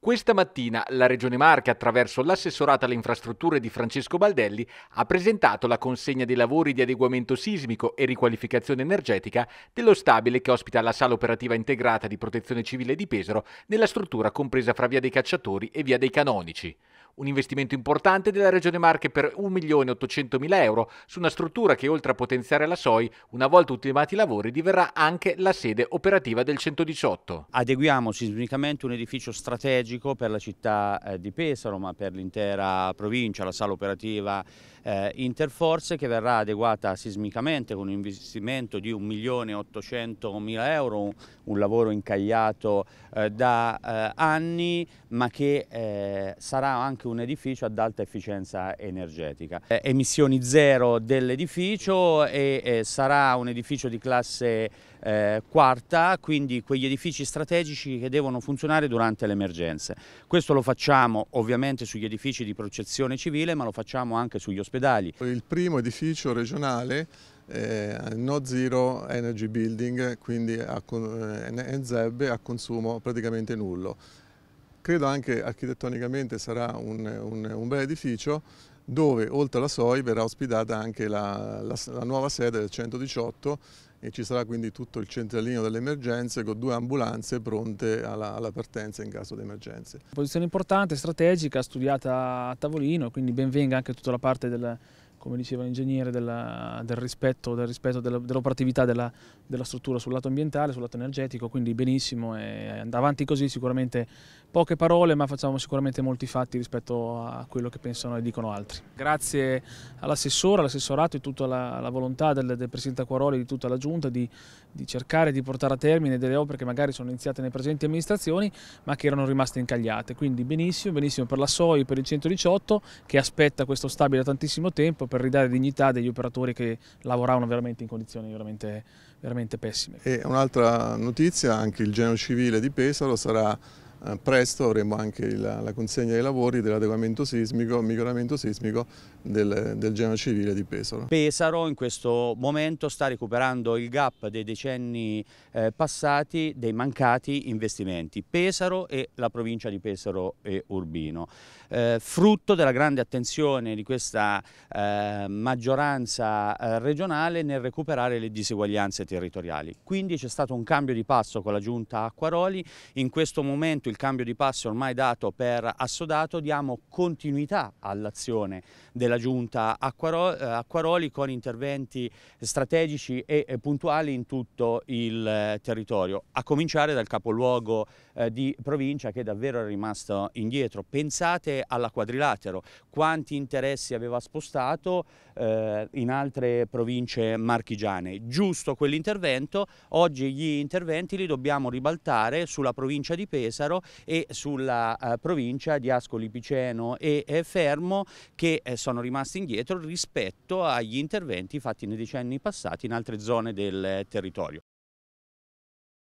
Questa mattina la Regione Marche, attraverso l'assessorato alle infrastrutture di Francesco Baldelli, ha presentato la consegna dei lavori di adeguamento sismico e riqualificazione energetica dello stabile che ospita la sala operativa integrata di protezione civile di Pesaro nella struttura compresa fra via dei Cacciatori e via dei Canonici. Un investimento importante della Regione Marche per 1.800.000 euro su una struttura che oltre a potenziare la SOI, una volta ultimati i lavori, diverrà anche la sede operativa del 118. Adeguiamo sismicamente un edificio strategico per la città eh, di Pesaro, ma per l'intera provincia, la sala operativa eh, Interforce che verrà adeguata sismicamente con un investimento di 1.800.000 euro, un lavoro incagliato eh, da anni, ma che sarà anche un edificio ad alta efficienza energetica. Eh, emissioni zero dell'edificio e eh, sarà un edificio di classe eh, quarta, quindi quegli edifici strategici che devono funzionare durante le emergenze. Questo lo facciamo ovviamente sugli edifici di procezione civile, ma lo facciamo anche sugli ospedali. Il primo edificio regionale eh, no zero energy building, quindi a, eh, NZEB a consumo praticamente nullo credo anche architettonicamente sarà un, un, un bel edificio dove oltre alla SOI verrà ospitata anche la, la, la nuova sede del 118 e ci sarà quindi tutto il centralino delle emergenze con due ambulanze pronte alla, alla partenza in caso di emergenze. Posizione importante, strategica, studiata a tavolino, quindi benvenga anche tutta la parte del, come diceva l'ingegnere, della, del rispetto, del rispetto della, dell'operatività della, della, struttura sul lato ambientale, sul lato energetico, quindi benissimo, e avanti così sicuramente poche parole ma facciamo sicuramente molti fatti rispetto a quello che pensano e dicono altri. Grazie all'assessore, all'assessorato e tutta la, la volontà del, del, Presidente Acquaroli, e di tutta la Giunta di, di, cercare di portare a termine delle opere che magari sono iniziate nelle presenti amministrazioni ma che erano rimaste incagliate, quindi benissimo, benissimo per la SOI, per il 118 che aspetta questo stabile da tantissimo tempo, per ridare dignità degli operatori che lavoravano veramente in condizioni veramente, veramente pessime. E un'altra notizia, anche il Geno Civile di Pesaro sarà eh, presto avremo anche la, la consegna dei lavori dell'adeguamento sismico, miglioramento sismico del, del genere civile di Pesaro. Pesaro in questo momento sta recuperando il gap dei decenni eh, passati dei mancati investimenti. Pesaro e la provincia di Pesaro e Urbino. Eh, frutto della grande attenzione di questa eh, maggioranza eh, regionale nel recuperare le diseguaglianze territoriali. Quindi c'è stato un cambio di passo con la giunta Acquaroli, in questo momento il cambio di passo ormai dato per assodato, diamo continuità all'azione della giunta eh, Acquaroli con interventi strategici e puntuali in tutto il eh, territorio, a cominciare dal capoluogo eh, di provincia che davvero è rimasto indietro. Pensate alla quadrilatero, quanti interessi aveva spostato in altre province marchigiane. Giusto quell'intervento, oggi gli interventi li dobbiamo ribaltare sulla provincia di Pesaro e sulla eh, provincia di Ascoli Piceno e eh, Fermo che eh, sono rimasti indietro rispetto agli interventi fatti nei decenni passati in altre zone del eh, territorio.